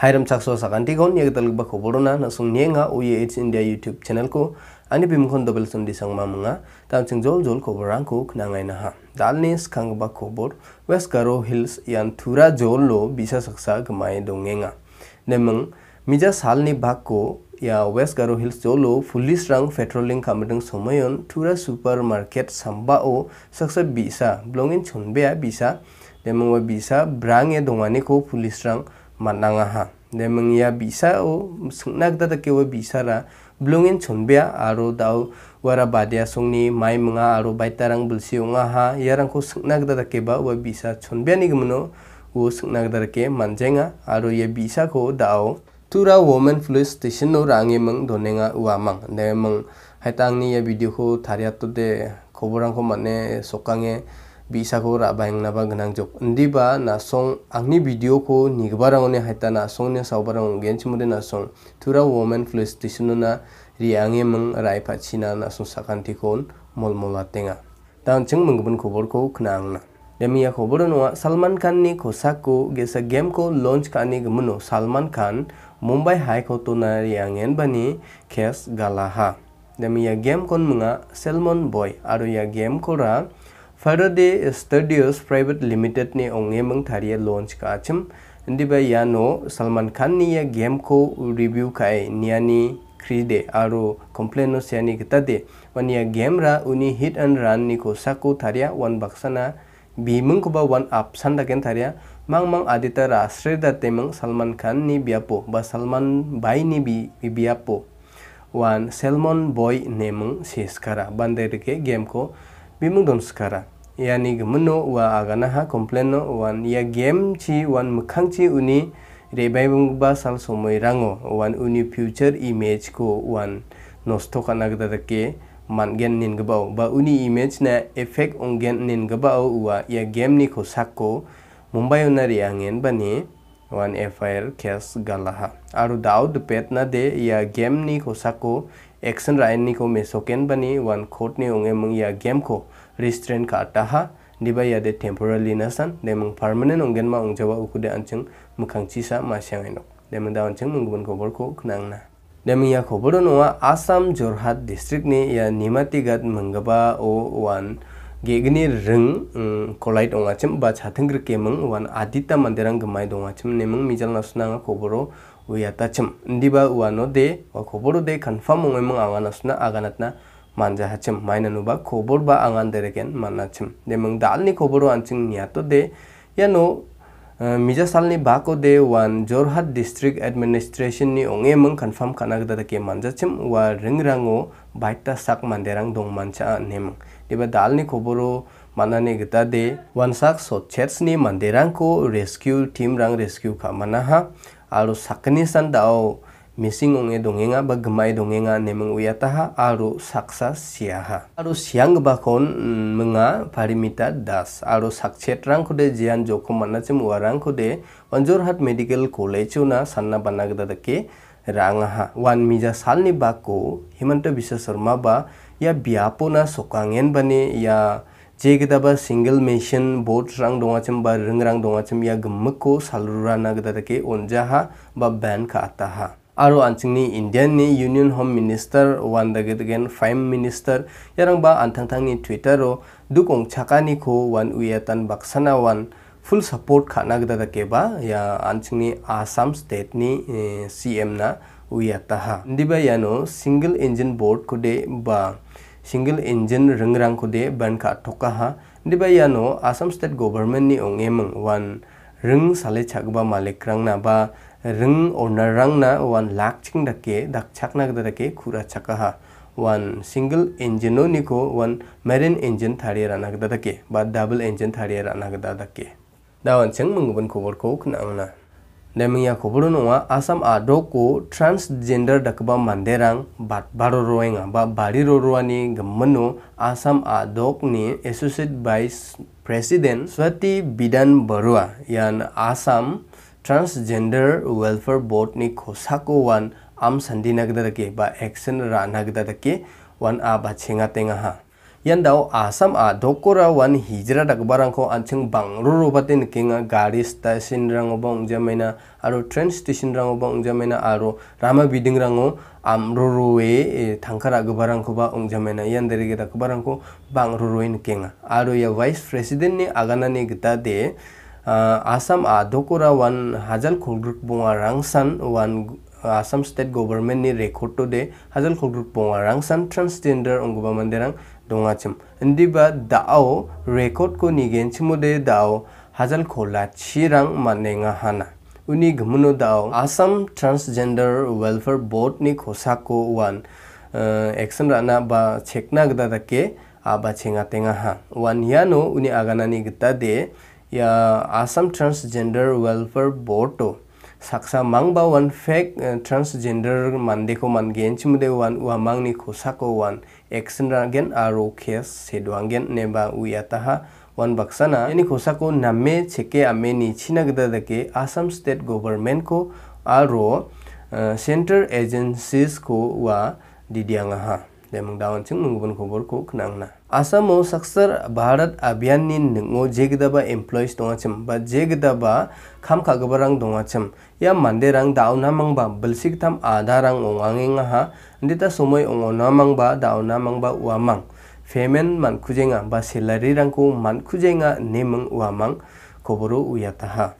हाइरम सक्सो सकानी खन यल खबर ओ ये इट्स इंडिया यूट्यूब चेनल को आनी बीम खन दबल सन्दे संगमा मूंगा तमचिंग जोल जोल खबर खनाई नहा दाल ने सिखा खबर वेस्ट गारो हिल्स यान यानथुरा जोल लो विशा सकसा गमाय दंगेगा नेमंग मिजा साल भाग को या वेस्ट गारो हिल्स जो लो पुलिस रंग पेट्रोलिंग खादों समयन थुरा सुपर मार्केट सम्बा ओ सकसा बीसा ब्लोंग छनबे बीसा नेमंग बीसा ब्रांग ए को पुलिस रंग 만낭아하 내명이야 비사오 승낙다다 깨워 비사라 블롱엔 전배야 아로 다우 와라 바디아 송니 마이멍아 아로 바이따랑 불시용아하 야랑코 승낙다다 깨바 와 비사 전배니 그문어 우 승낙다다 깨 만쟁아 아로 예 비사코 다오 투라 워먼 플리스 스테이션노 랑에멍 도네가 우아망 내멍 하이땅니 예 비디오 다리아토데 고보랑코 만네 속강에 bisa ko ra bayang na ba ganang jok ndi ba na song ang ni video ko ni ga barang oni haita na song ni sa barang oni gen chimude na song tura woman flu station na ri ang rai pa china na song sakan tikon mol mol atenga dan ceng meng gaban ko ko kenang na demi ya ko salman khan ni ko sakko gesa game ko launch khan ni salman khan mumbai high court na riangi en bani case galaha demi ya game kon munga salmon boy aro ya game ko ra Faraday Studios Private Limited ne onge mung thariya launch ka achim ndiba yano Salman Khan niya ya game ko review kai niani kride aro complaino siani kitade wania game ra uni hit and run ni ko sako thariya one baksana bimung ko ba one up sanda thariya mang mang adita ra asreda temang Salman Khan ni biapo ba Salman Bai ni bi biapo wan Salmon Boy nemang seskara bandai ke game ko bimung don skara yani gmno wa agana ha kompleno wan ya game chi wan mukhang chi uni rebai ba sal somoi rango wan uni future image ko wan nosto kana gda ke gen nin gbao ba uni image na effect gen nin gbao wa ya game ni ko sakko mumbai unari angen bani wan fir case galaha aru daud pet na de ya game ni ko sakko action निको में सोकेन बनी वन खोट ने उंगे मंग या गेम को रिस्ट्रेन काटा हा दिबा यादे टेम्पोरारी नसन दे मंग परमानेंट ओंगेन मा ओंगजावा उकुदे अंचंग मुखांची सा मास्यांगेनो दे मंग दा अंचंग मंगबन खबर को खनांग ना दे मंग या खबर नोवा आसाम जोरहाट डिस्ट्रिक्ट ने या निमाती निमातिगात मंगबा ओ वन रंग gegni reng kolait ongachim ba chathengri kemeng wan adita mandirang gemai ने मंग मिजल nasunanga koboro uya ta chum ndiba uano de wa khobor de confirm ongoi mung anga nasuna aga natna manja hachim maina nuba khobor ba angan dereken manna chim de mung dal ni khobor anching nia to de yano mija salni ba ko de wan jorhat district administration ni onge mung confirm kana gda ke manja chim wa ring rango baita sak manderang dong mancha nem deba dal ni khoboro manani gita de wansak sochets ni manderang ko rescue team rang rescue khamana ha Aru saknisan tao misingong e dongenga ba e dongenga nemeng uyataha aru saksa siaha aru siang bakon mm, menga parimita das aru sakchet rang kude jian joko manacem rang kude onjor hat medical college una sanna banagda dake rangaha wan mija salni bako himanta bisa serma ba ya biapo na sokangen bane ya जे जेगदाबा single मेशन बोट रंग दंगाचम रंग रंग दंगाचम या गम्मक को ना नागदारके ओनजाहा बा बैन का आताहा आरो आंथिंनि इन्डियानि इउनियन हम मिनिस्टार वान्दा गेदगेन प्राइम मिनिस्टार यारांबा आंथांथांनि टुइटारो दुक अंचाकानिखौ वन उयातान बाक्साना वन फुल सपोर्ट खाना बा या आंथिंनि आसाम स्टेट स्टेटनि सीएम ना उयाताहा दिबा यानो सिंगल इंजन बोर्ड को दे बा single engine rengrang kude ban ka toka ha deba iano Assam state government ni ongemeng wan reng sale chagba malikrang na ba reng ornarang na wan lakching dake dakchakna dake khura chakaha वन single इंजनो निको वन marine engine थाड़ी राना गदा दके बाद double engine थाड़ी राना गदा दके दावन चंग मंगबन खबर को खनांगना नेमिया खबर नसम आद को ट्रांसजेंडर डब मानदेर बारो रोएंग बारी रोरोनी गमनो आसाम आदकनी एसोसिएट वाइस प्रेसिडेंट स्वाति विदान बरुआ यान आसाम ट्रांसजेंडर वेलफेयर बोर्ड ने खोसाको वन आम सन्दी नगदे बा एक्शन रानगदे वन आ बा छेगा टेगा हा yandao asam a dokora wan hijra dakbarangko anching bangroro bate nikenga gari station rango ba ungjamaina aro train station rango e, ba ungjamaina aro rama biding ruru amroroe tangkara gbarangko ba ungjamaina yanderege dakbarangko bangroroe nikenga aro ya vice president ni agana ni gita de asam a dokora wan hajal khulgruk bunga rangsan wan Assam state government ni record to de hajal khulgruk bunga rangsan transgender ongba manderang dongachim indiba dao record ko nigen chimode dao hazal khola chirang manenga hana uni gumuno dao assam transgender welfare board ni khosa ko wan action राना बा छेकना गदा दके आबा छेंगा तेंगा हा वन यानो उनी आगाना नि गता दे या Assam transgender welfare board saksa mangba wan fake uh, transgender mandeko man gen chimde wan wa mangni khosako wan action ragen aro khes sedwangen neba uyataha वन बक्सना यानी खोसा को नमे छेके अमे नीचिना गदे आसाम स्टेट गवर्नमेंट को आरो सेंट्रल एजेंसीज को वा दिदियांगा lemang dawan ching kubur ku kenang na. Asa mau saksar bharat abhiyan ni nunggu jegda ba employees donga acem, ba jegda ba kam khagba rang donga ya mande rang dauna ba belsik tam ada rang ongangenga ha ndita namang ba mangba namang ba uamang Femen man mankujenga ba salary man kujenga nemang uamang kuburu uyataha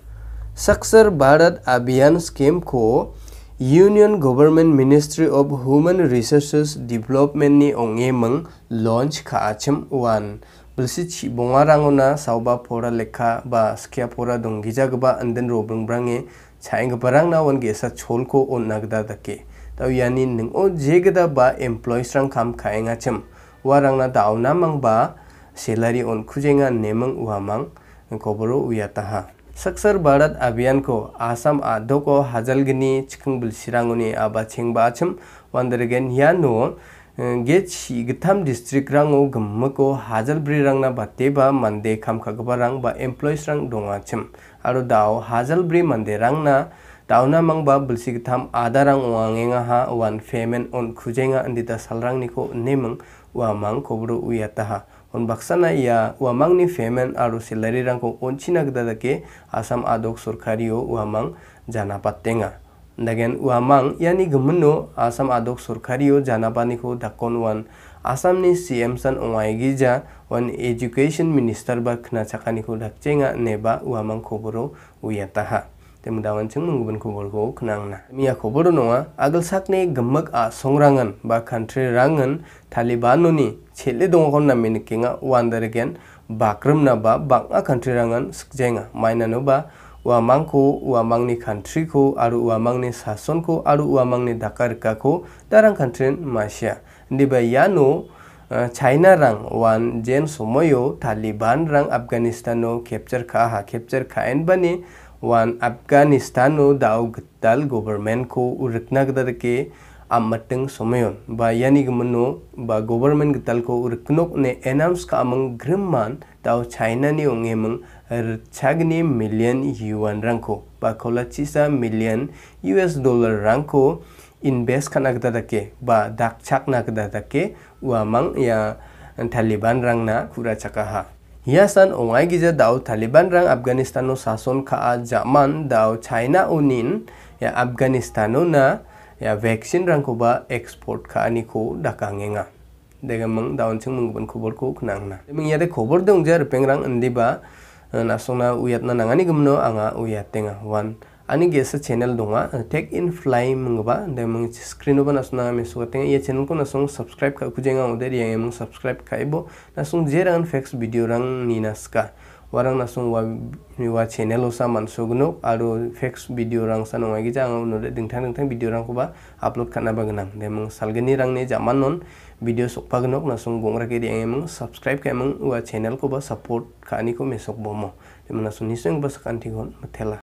saksar barat abhiyan scheme ko Union Government Ministry of Human Resources Development ni meng launch ka achem wan belsi chi bonga rangona sauba pora leka ba skia pora dong donggija gba anden robeng brange chaing barang na wan gesa chol ko on nagda dake tau yani ning o jegda ba employees rang kam kaeng achem warang na na mang ba salary on uha nemang uhamang koboro uyataha सक्सर भारत अभियान को आसाम आदो को हाजलगनी चिकंबुल सिरांगुनी आबा चेंगबा आचम वंदरगेन या नो गेट गथाम डिस्ट्रिक्ट रंगो गम्मको हाजलब्री रंगना बातेबा मंदे खामखागबा रंग बा एम्प्लॉइज रंग दंगाचम आरो दाव ब्रि मंदे रंगना दाउना मंगबा बुलसी गथाम आदा रंग वांगेंगा हा वन फेमेन ऑन खुजेंगा अंदिता सालरंगनिको नेमंग वा मंग कोबरो उयाता हा un baksana ya ni femen aru salary rangko onchina ke asam adok surkario uamang jana patenga dagen uamang yani gemeno asam adok surkario jana paniko dakon wan আসামনি সিএম সান ওমাইগি যা ওয়ান এডুকেশন মিনিস্টার বা খনাচাকানিকো neba uamang ওয়ামাং খবরও উইয়াতাহা tem dawan ching mung gun kubol go knang na mi ya khobor nonga agal sak ne g e m e k a songrangan ba country rangan taliban ni n chele dong kon na min i k e n g a wander gen bakram na ba banga country rangan skjenga maina no n ba countryku, Uamangku, 우아망코 우아망 a 칸트리코 아루 우아망니 사손코 아루 우아망니 다카르카코 다른 칸트린 마시아 니바 야노 차 n 나랑완젠 소모요 탈리반 a h a capture k a 캡 n bani वन अफगानिस्तानु दाव गल गवर्नमेंट को उरकना गदर के अमट समयन बानीगमनो गवर्नमेंट गल को उरकनोक ने एनाउंस काम ग्रमान दाव चाइनाम रिछागनी मिलियन युआन रंग को बाचिसा मिलियन यूएस डॉलर रंग को इनभेस्ट खाना के बाक छाकना के वामंग या तालिबान रंगना खुरा चकाहा hiasan ongai gija dau Taliban rang Afghanistan no sason kaa jaman dau China unin ya Afghanistan na ya vaksin rang kuba export ka ani ko dakangenga Dega meng daun ceng kuban kubur ko kenang na meng yade kubur dong jar rang endi ba eh, nasong na uyat na nangani gemno anga uyat tengah wan Ani अनि गेस channel दूंगा टेक इन फ्लाई मंगवा दे मंग screen open असना में सोते हैं ये चैनल को नसों सब्सक्राइब का yang उधर subscribe ya subscribe subscribe e nasung नसों जे fix video rang ni naska. warang nasung wa wa channel osa mansugno aro fix video rang sa nongai jang no de dingtang dingtang video rang ko ba upload kana bagnang de mung salgani rang ne jaman non video sok pa gnok nasung gongra ke de ya mung subscribe ke mung wa channel ba support kani ko mesok bomo de mung nasung nisung ba kanti gon mathela